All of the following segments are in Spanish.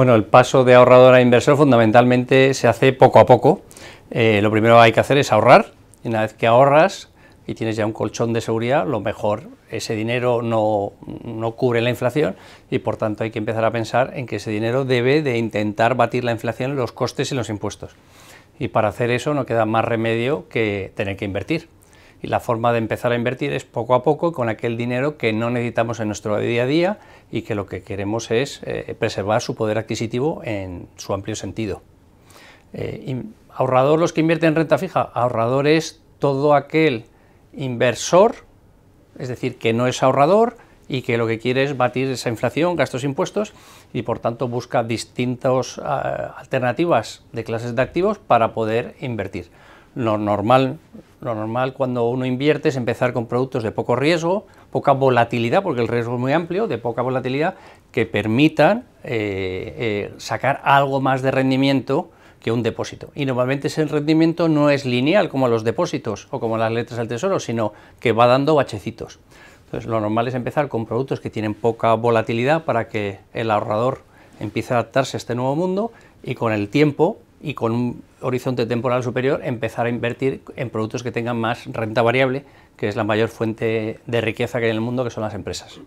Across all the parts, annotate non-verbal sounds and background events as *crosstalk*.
Bueno, el paso de ahorrador a inversor fundamentalmente se hace poco a poco. Eh, lo primero que hay que hacer es ahorrar. Y una vez que ahorras y tienes ya un colchón de seguridad, lo mejor, ese dinero no, no, cubre la inflación y por tanto hay que empezar a pensar en que ese dinero debe de intentar batir la inflación, los costes y los impuestos. Y para hacer eso no queda más remedio que tener que invertir. Y la forma de empezar a invertir es poco a poco con aquel dinero que no necesitamos en nuestro día a día y que lo que queremos es eh, preservar su poder adquisitivo en su amplio sentido. Eh, ahorrador los que invierten en renta fija. Ahorrador es todo aquel inversor, es decir, que no es ahorrador y que lo que quiere es batir esa inflación, gastos, e impuestos y por tanto busca distintas ah, alternativas de clases de activos para poder invertir. Lo normal, lo normal cuando uno invierte es empezar con productos de poco riesgo, poca volatilidad, porque el riesgo es muy amplio, de poca volatilidad, que permitan eh, eh, sacar algo más de rendimiento que un depósito. Y normalmente ese rendimiento no es lineal como los depósitos o como las letras del tesoro, sino que va dando bachecitos. Entonces lo normal es empezar con productos que tienen poca volatilidad para que el ahorrador empiece a adaptarse a este nuevo mundo y con el tiempo y con un horizonte temporal superior empezar a invertir en productos que tengan más renta variable, que es la mayor fuente de riqueza que hay en el mundo, que son las empresas.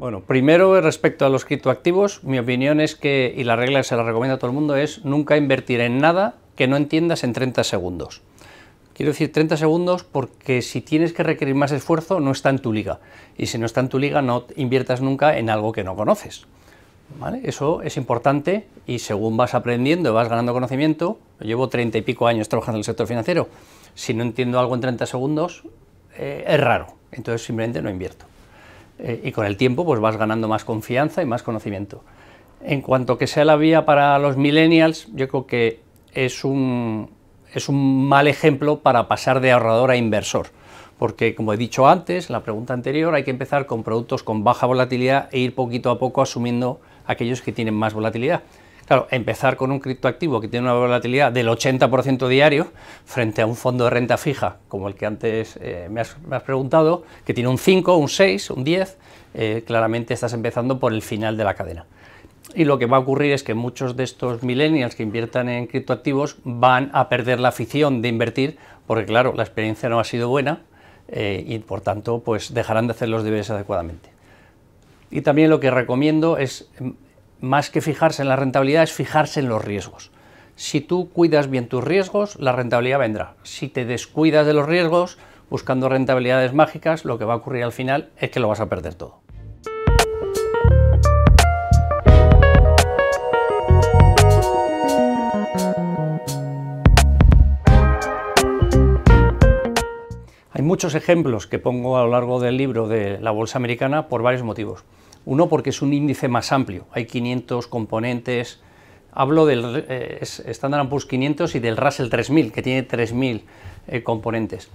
Bueno, primero respecto a los criptoactivos, mi opinión es que, y la regla que se la recomienda a todo el mundo, es nunca invertir en nada que no entiendas en 30 segundos. Quiero decir 30 segundos porque si tienes que requerir más esfuerzo no está en tu liga. Y si no está en tu liga no inviertas nunca en algo que no conoces. ¿Vale? Eso es importante y según vas aprendiendo, vas ganando conocimiento, llevo 30 y pico años trabajando en el sector financiero, si no entiendo algo en 30 segundos eh, es raro, entonces simplemente no invierto. Eh, y con el tiempo pues vas ganando más confianza y más conocimiento. En cuanto que sea la vía para los millennials, yo creo que es un, es un mal ejemplo para pasar de ahorrador a inversor, porque como he dicho antes, en la pregunta anterior, hay que empezar con productos con baja volatilidad e ir poquito a poco asumiendo aquellos que tienen más volatilidad. Claro, empezar con un criptoactivo que tiene una volatilidad del 80% diario frente a un fondo de renta fija, como el que antes eh, me, has, preguntado, que tiene un 5, un 6, un 10, eh, claramente estás empezando por el final de la cadena y lo que va a ocurrir es que muchos de estos millennials que inviertan en criptoactivos van a perder la afición de invertir, porque claro, la experiencia no ha sido buena eh, y por tanto pues dejarán de hacer los deberes adecuadamente. Y también lo que recomiendo es, mm, más que fijarse en la rentabilidad, es fijarse en los riesgos. Si tú cuidas bien tus riesgos, la rentabilidad vendrá. Si te descuidas de los riesgos, buscando rentabilidades mágicas, lo que va a ocurrir al final es que lo vas a perder todo. muchos ejemplos que pongo a lo largo del libro de la bolsa americana por varios motivos. Uno, porque es un índice más amplio, hay 500 componentes. Hablo del eh, Standard Poor's 500 y del Russell 3000, que tiene 3000 eh, componentes.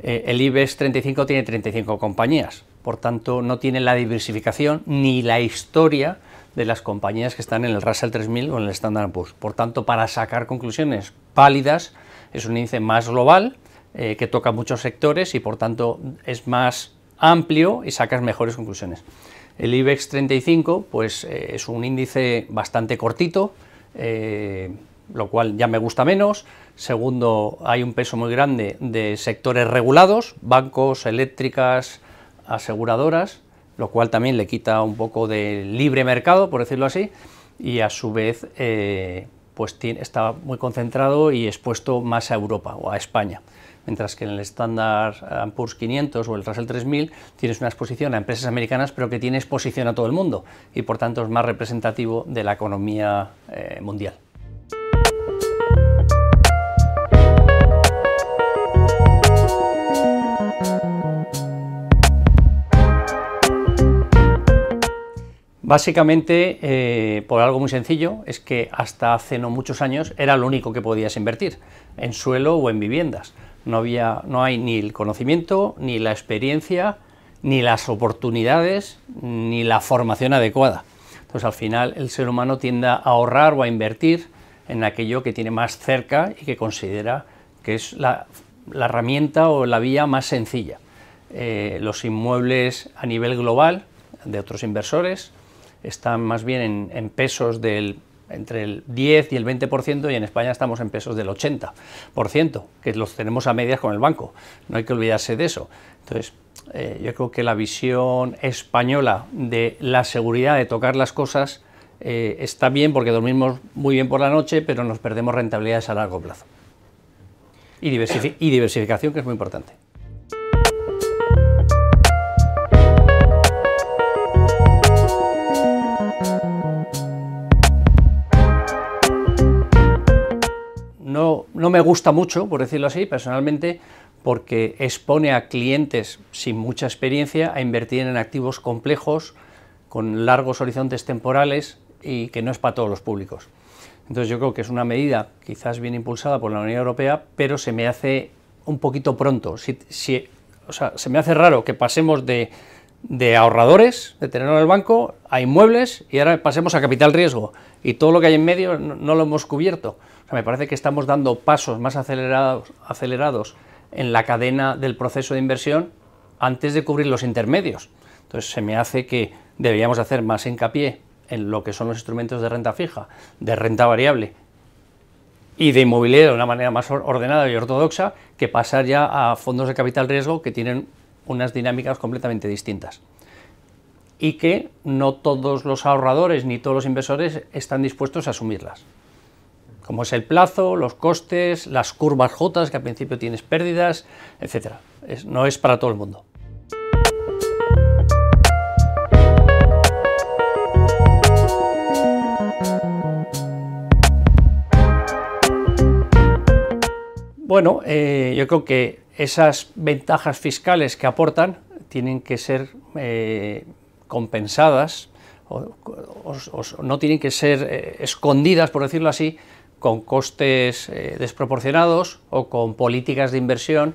Eh, el IBEX 35 tiene 35 compañías, por tanto, no tiene la diversificación ni la historia de las compañías que están en el Russell 3000 o en el Standard Poor's. Por tanto, para sacar conclusiones válidas, es un índice más global eh, que toca muchos sectores y por tanto es más amplio y sacas mejores conclusiones. El IBEX 35 pues, eh, es un índice bastante cortito, eh, lo cual ya me gusta menos. Segundo, hay un peso muy grande de sectores regulados, bancos, eléctricas, aseguradoras, lo cual también le quita un poco de libre mercado, por decirlo así, y a su vez pues está muy concentrado y expuesto más a Europa o a España mientras que en el estándar eh, Poor's 500 o el Russell 3000 tienes una exposición a empresas americanas, pero que tienes exposición a todo el mundo y por tanto es más representativo de la economía eh, mundial. Básicamente, eh, por algo muy sencillo, es que hasta hace no muchos años era lo único que podías invertir, en suelo o en viviendas no, había, no hay ni el conocimiento, ni la experiencia, ni las oportunidades, ni la formación adecuada. Entonces al final el ser humano tiende a ahorrar o a invertir en aquello que tiene más cerca y que considera que es la, herramienta o la vía más sencilla. Eh, los inmuebles a nivel global de otros inversores están más bien en pesos del entre el 10 y el 20% y en España estamos en pesos del 80%, que los tenemos a medias con el banco. No hay que olvidarse de eso. Entonces, eh, yo creo que la visión española de la seguridad de tocar las cosas eh, está bien porque dormimos muy bien por la noche, pero nos perdemos rentabilidades a largo plazo. y, y diversificación, que es muy importante. me gusta mucho, por decirlo así, personalmente, porque expone a clientes sin mucha experiencia a invertir en activos complejos, con largos horizontes temporales y que no es para todos los públicos. Entonces yo creo que es una medida quizás bien impulsada por la Unión Europea, pero se me hace un poquito pronto. o sea, se me hace raro que pasemos de de ahorradores, de tenerlo en el banco, a inmuebles y ahora pasemos a capital riesgo. Y todo lo que hay en medio no, lo hemos cubierto. me parece que estamos dando pasos más acelerados, acelerados en la cadena del proceso de inversión antes de cubrir los intermedios. Entonces se me hace que deberíamos hacer más hincapié en lo que son los instrumentos de renta fija, de renta variable y de inmobiliario de una manera más ordenada y ortodoxa que pasar ya a fondos de capital riesgo que tienen unas dinámicas completamente distintas y que no todos los ahorradores ni todos los inversores están dispuestos a asumirlas. Como es el plazo, los costes, las curvas J, que al principio tienes pérdidas, etc. no es para todo el mundo. Bueno, eh, yo creo que esas ventajas fiscales que aportan tienen que ser eh, compensadas o, no tienen que ser eh, escondidas, por decirlo así, con costes eh, desproporcionados o con políticas de inversión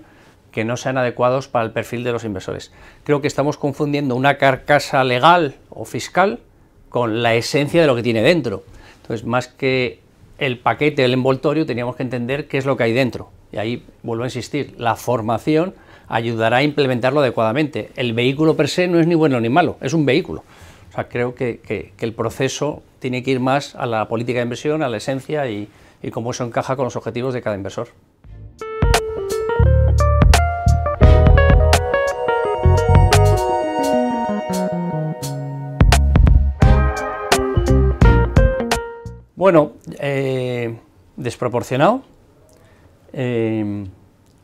que no sean adecuados para el perfil de los inversores. Creo que estamos confundiendo una carcasa legal o fiscal con la esencia de lo que tiene dentro. Entonces, más que el paquete, el envoltorio, teníamos que entender qué es lo que hay dentro. Y ahí vuelvo a insistir, la formación ayudará a implementarlo adecuadamente. El vehículo per se no es ni bueno ni malo, es un vehículo. O sea, creo que, el proceso tiene que ir más a la política de inversión, a la esencia y, y cómo eso encaja con los objetivos de cada inversor. desproporcionado. Em,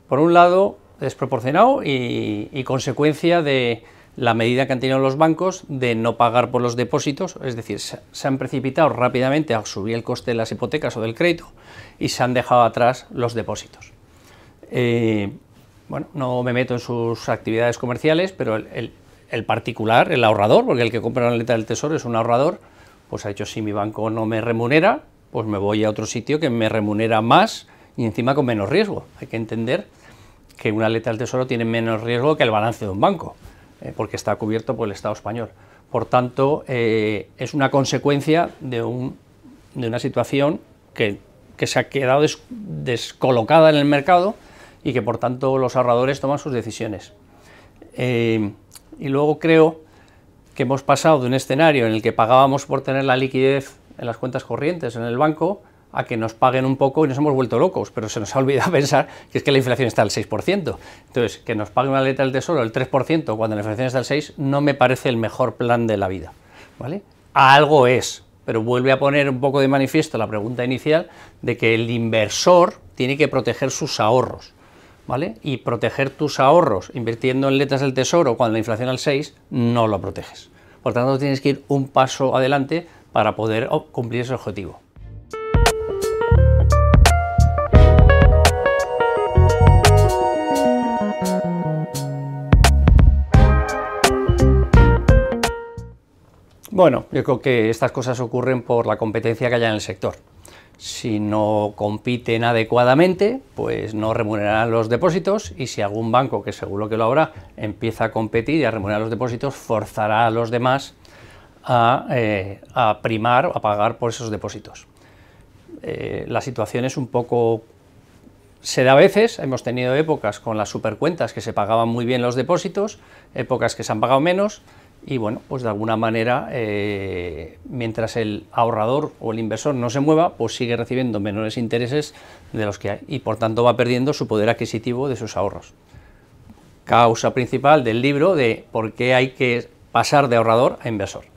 por un lado, desproporcionado y, consecuencia de la medida que han tenido los bancos de no pagar por los depósitos, es decir, se, han precipitado rápidamente a subir el coste de las hipotecas o del crédito y se han dejado atrás los depósitos. Eh, bueno, no me meto en sus actividades comerciales, pero el, particular, el ahorrador, porque el que compra la letra del tesoro es un ahorrador, pues ha dicho, si mi banco no me remunera, pues me voy a otro sitio que me remunera más y encima con menos riesgo. Hay que entender que una letra del Tesoro tiene menos riesgo que el balance de un banco, eh, porque está cubierto por el Estado español. Por tanto, eh, es una consecuencia de, una situación que, se ha quedado descolocada en el mercado y que por tanto los ahorradores toman sus decisiones. Eh, y luego creo que hemos pasado de un escenario en el que pagábamos por tener la liquidez en las cuentas corrientes, en el banco, a que nos paguen un poco y nos hemos vuelto locos, pero se nos ha olvidado *laughs* pensar que es que la inflación está al 6%. Entonces, que nos paguen una letra del Tesoro el 3% cuando la inflación está al 6% no me parece el mejor plan de la vida. ¿vale? algo es, pero vuelve a poner un poco de manifiesto la pregunta inicial de que el inversor tiene que proteger sus ahorros. ¿Vale? Y proteger tus ahorros invirtiendo en letras del tesoro cuando la inflación al 6 no lo proteges. Por tanto, tienes que ir un paso adelante para poder cumplir ese objetivo. Bueno, yo creo que estas cosas ocurren por la competencia que haya en el sector. Si no compiten adecuadamente, pues no remunerarán los depósitos y si algún banco, que seguro que lo habrá, empieza a competir y a remunerar los depósitos, forzará a los demás a, eh, a primar, a pagar por esos depósitos. Eh, la situación es un poco... Se da a veces, hemos tenido épocas con las supercuentas que se pagaban muy bien los depósitos, épocas que se han pagado menos, y bueno, pues de alguna manera, eh, mientras el ahorrador o el inversor no se mueva, pues sigue recibiendo menores intereses de los que hay y por tanto va perdiendo su poder adquisitivo de sus ahorros. Causa principal del libro de por qué hay que pasar de ahorrador a inversor.